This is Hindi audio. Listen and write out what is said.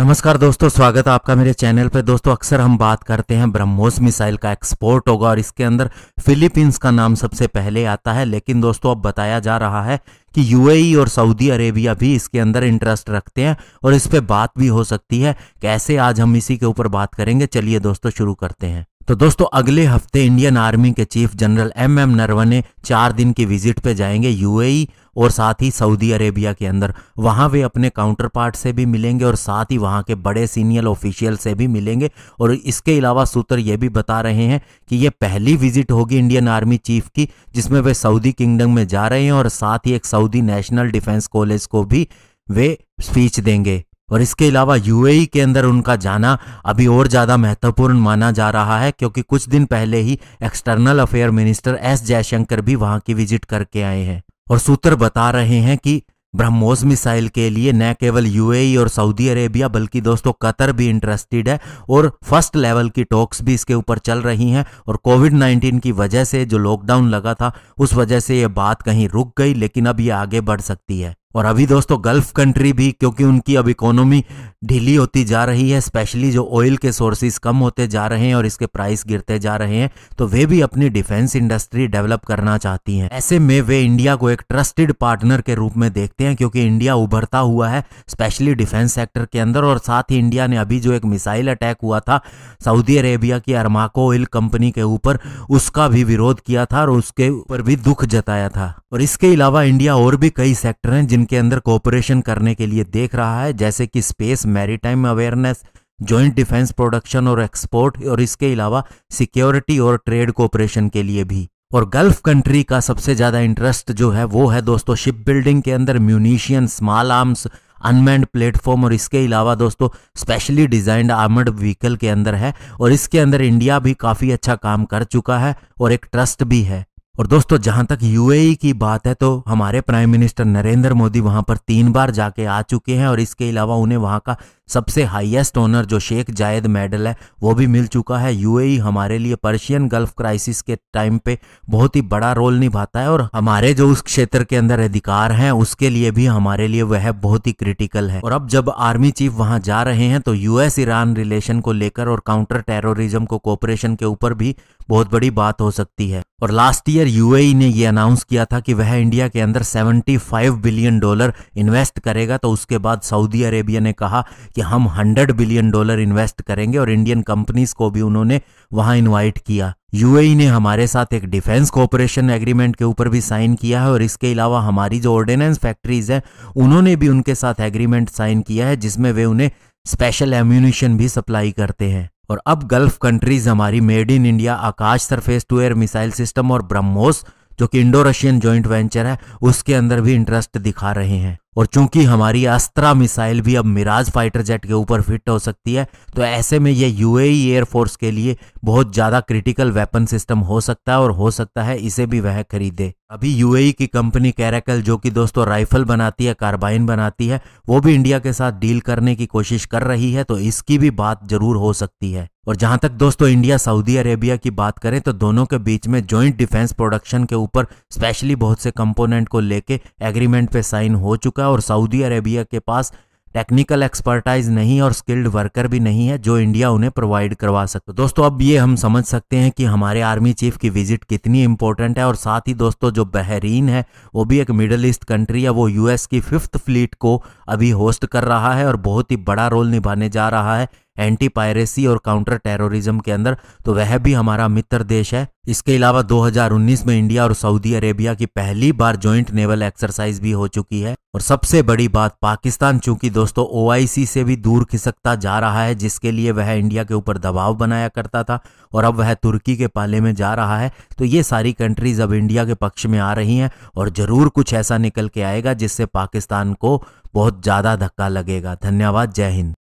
नमस्कार दोस्तों स्वागत है आपका मेरे चैनल पर दोस्तों अक्सर हम बात करते हैं ब्रह्मोस मिसाइल का एक्सपोर्ट होगा और इसके अंदर फिलीपींस का नाम सबसे पहले आता है लेकिन दोस्तों अब बताया जा रहा है कि यूएई और सऊदी अरेबिया भी इसके अंदर इंटरेस्ट रखते हैं और इस पर बात भी हो सकती है कैसे आज हम इसी के ऊपर बात करेंगे चलिए दोस्तों शुरू करते हैं तो दोस्तों अगले हफ्ते इंडियन आर्मी के chief general M M Naravane चार दिन की विजिट पे जाएंगे यूएई और साथ ही सऊदी अरेबिया के अंदर वहाँ वे अपने काउंटर पार्ट से भी मिलेंगे और साथ ही वहाँ के बड़े सीनियर ऑफिशियल से भी मिलेंगे और इसके अलावा सूत्र ये भी बता रहे हैं कि ये पहली विजिट होगी इंडियन आर्मी चीफ की जिसमें वे सऊदी किंगडम में जा रहे हैं और साथ ही एक सऊदी नेशनल डिफेंस कॉलेज को भी वे स्पीच देंगे और इसके अलावा यूएई e के अंदर उनका जाना अभी और ज़्यादा महत्वपूर्ण माना जा रहा है क्योंकि कुछ दिन पहले ही external affair minister S Jaishankar भी वहाँ की विजिट करके आए हैं और सूत्र बता रहे हैं कि ब्रह्मोस मिसाइल के लिए न केवल यूएई और सऊदी अरेबिया बल्कि दोस्तों कतर भी इंटरेस्टेड है और फर्स्ट लेवल की टॉक्स भी इसके ऊपर चल रही हैं और कोविड 19 की वजह से जो लॉकडाउन लगा था उस वजह से ये बात कहीं रुक गई लेकिन अब ये आगे बढ़ सकती है और अभी दोस्तों गल्फ कंट्री भी क्योंकि उनकी अब इकोनॉमी ढीली होती जा रही है स्पेशली जो ऑयल के सोर्सेज कम होते जा रहे हैं और इसके प्राइस गिरते जा रहे हैं तो वे भी अपनी डिफेंस इंडस्ट्री डेवलप करना चाहती हैं ऐसे में वे इंडिया को एक ट्रस्टेड पार्टनर के रूप में देखते हैं क्योंकि इंडिया उभरता हुआ है स्पेशली डिफेंस सेक्टर के अंदर और साथ ही इंडिया ने अभी जो एक मिसाइल अटैक हुआ था सऊदी अरेबिया की अरमाको ऑयल कंपनी के ऊपर उसका भी विरोध किया था और उसके ऊपर भी दुख जताया था और इसके अलावा इंडिया और भी कई सेक्टर हैं जिनके अंदर कोऑपरेशन करने के लिए देख रहा है जैसे कि space maritime awareness joint defence production और एक्सपोर्ट और इसके अलावा सिक्योरिटी और ट्रेड कोऑपरेशन के लिए भी और गल्फ कंट्री का सबसे ज़्यादा इंटरेस्ट जो है वो है दोस्तों शिप बिल्डिंग के अंदर munition small arms unmanned platform और इसके अलावा दोस्तों स्पेशली डिजाइंड आर्मर्ड व्हीकल के अंदर है और इसके अंदर इंडिया भी काफ़ी अच्छा काम कर चुका है और एक ट्रस्ट भी है और दोस्तों जहां तक यूएई e की बात है तो हमारे प्राइम मिनिस्टर नरेंद्र मोदी वहां पर तीन बार जाके आ चुके हैं और इसके अलावा उन्हें वहां का सबसे हाईएस्ट ऑनर जो शेख जायद मेडल है वो भी मिल चुका है यूएई e हमारे लिए पर्शियन गल्फ क्राइसिस के टाइम पे बहुत ही बड़ा रोल निभाता है और हमारे जो उस क्षेत्र के अंदर अधिकार हैं उसके लिए भी हमारे लिए वह बहुत ही क्रिटिकल है और अब जब आर्मी चीफ वहां जा रहे हैं तो यूएस ईरान रिलेशन को लेकर और काउंटर टेररिज्म को कोऑपरेशन के ऊपर भी बहुत बड़ी बात हो सकती है और लास्ट ईयर यूएई ने यह अनाउंस किया था कि वह इंडिया के अंदर 75 बिलियन डॉलर इन्वेस्ट करेगा तो उसके बाद सऊदी अरेबिया ने कहा कि हम 100 बिलियन डॉलर इन्वेस्ट करेंगे और इंडियन कंपनीज को भी उन्होंने वहां इन्वाइट किया यूएई e ने हमारे साथ एक डिफेंस कोऑपरेशन एग्रीमेंट के ऊपर भी साइन किया है और इसके अलावा हमारी जो ऑर्डिनेंस फैक्ट्रीज हैं उन्होंने भी उनके साथ एग्रीमेंट साइन किया है जिसमें वे उन्हें स्पेशल एम्यूनिशन भी सप्लाई करते हैं और अब गल्फ कंट्रीज हमारी made in India Akash surface to air missile system और ब्रह्मोस जो कि इंडो रशियन ज्वाइंट वेंचर है उसके अंदर भी इंटरेस्ट दिखा रहे हैं और चूंकि हमारी अस्त्रा मिसाइल भी अब मिराज फाइटर जेट के ऊपर फिट हो सकती है तो ऐसे में यह यूएई एयरफोर्स के लिए बहुत ज़्यादा क्रिटिकल वेपन सिस्टम हो सकता है और हो सकता है इसे भी वह खरीदे अभी यूएई e की कंपनी कैरेकल जो कि दोस्तों राइफल बनाती है कार्बाइन बनाती है वो भी इंडिया के साथ डील करने की कोशिश कर रही है तो इसकी भी बात जरूर हो सकती है और जहां तक दोस्तों इंडिया सऊदी अरेबिया की बात करें तो दोनों के बीच में जॉइंट डिफेंस प्रोडक्शन के ऊपर स्पेशली बहुत से कंपोनेंट को लेके एग्रीमेंट पे साइन हो चुका है और सऊदी अरेबिया के पास टेक्निकल एक्सपर्टाइज नहीं और स्किल्ड वर्कर भी नहीं है जो इंडिया उन्हें प्रोवाइड करवा सकते दोस्तों अब ये हम समझ सकते हैं कि हमारे आर्मी चीफ की विजिट कितनी इंपॉर्टेंट है और साथ ही दोस्तों जो बहरीन है वो भी एक मिडल ईस्ट कंट्री है वो यूएस की फिफ्थ फ्लीट को अभी होस्ट कर रहा है और बहुत ही बड़ा रोल निभाने जा रहा है एंटी पायरेसी और काउंटर टेररिज्म के अंदर तो वह भी हमारा मित्र देश है इसके अलावा 2019 में इंडिया और सऊदी अरेबिया की पहली बार ज्वाइंट नेवल एक्सरसाइज भी हो चुकी है और सबसे बड़ी बात पाकिस्तान चूंकि दोस्तों ओआईसी से भी दूर खिसकता जा रहा है जिसके लिए वह इंडिया के ऊपर दबाव बनाया करता था और अब वह तुर्की के पाले में जा रहा है तो ये सारी कंट्रीज अब इंडिया के पक्ष में आ रही हैं और जरूर कुछ ऐसा निकल के आएगा जिससे पाकिस्तान को बहुत ज़्यादा धक्का लगेगा धन्यवाद जय हिंद